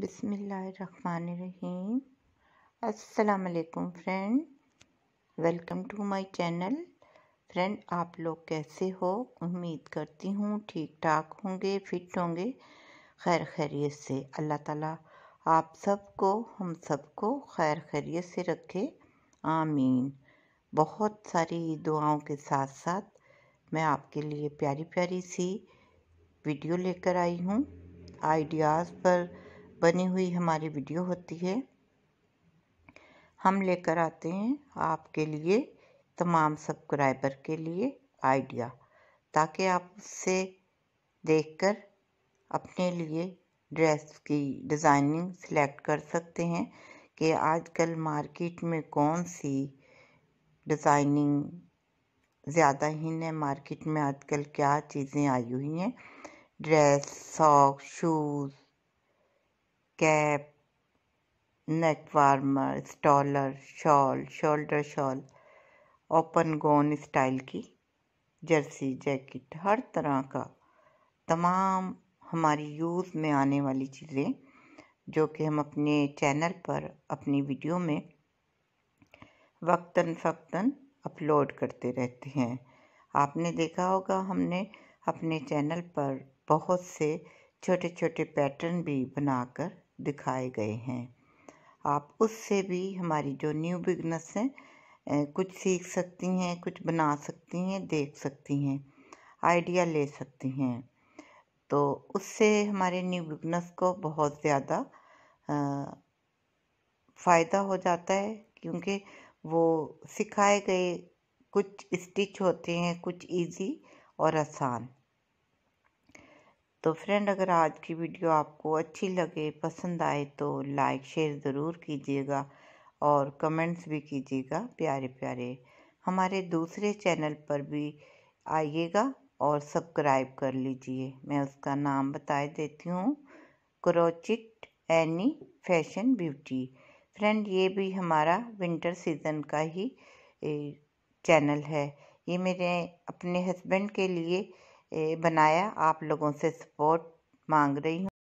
बिसमीम असलकुम friend welcome to my channel friend आप लोग कैसे हो उम्मीद करती हूँ ठीक ठाक होंगे फिट होंगे खैर खैरियत से अल्लाह ताला आप सबको हम सबको खैर खैरियत से रखे आमीन बहुत सारी दुआओं के साथ साथ मैं आपके लिए प्यारी प्यारी सी वीडियो लेकर आई हूँ आइडियाज़ पर बनी हुई हमारी वीडियो होती है हम लेकर आते हैं आपके लिए तमाम सब्सक्राइबर के लिए आइडिया ताकि आप उससे देखकर अपने लिए ड्रेस की डिज़ाइनिंग सिलेक्ट कर सकते हैं कि आजकल मार्केट में कौन सी डिज़ाइनिंग ज़्यादा ही है मार्केट में आजकल क्या चीज़ें आई हुई हैं dress sock shoes cap neck warmer stole shawl shoulder shawl open gown style की जर्सी जैकेट हर तरह का तमाम हमारी यूज़ में आने वाली चीज़ें जो कि हम अपने चैनल पर अपनी वीडियो में वक्तन फ़क्तन अपलोड करते रहते हैं आपने देखा होगा हमने अपने चैनल पर बहुत से छोटे छोटे पैटर्न भी बनाकर दिखाए गए हैं आप उससे भी हमारी जो न्यू बिगनस हैं कुछ सीख सकती हैं कुछ बना सकती हैं देख सकती हैं आइडिया ले सकती हैं तो उससे हमारे न्यू बिगनस को बहुत ज़्यादा फ़ायदा हो जाता है क्योंकि वो सिखाए गए कुछ स्टिच होते हैं कुछ इजी और आसान तो फ्रेंड अगर आज की वीडियो आपको अच्छी लगे पसंद आए तो लाइक शेयर ज़रूर कीजिएगा और कमेंट्स भी कीजिएगा प्यारे प्यारे हमारे दूसरे चैनल पर भी आइएगा और सब्सक्राइब कर लीजिए मैं उसका नाम बता देती हूँ crochet Annie fashion beauty friend ये भी हमारा विंटर सीज़न का ही चैनल है ये मेरे अपने हस्बैंड के लिए ए बनाया आप लोगों से सपोर्ट मांग रही हूँ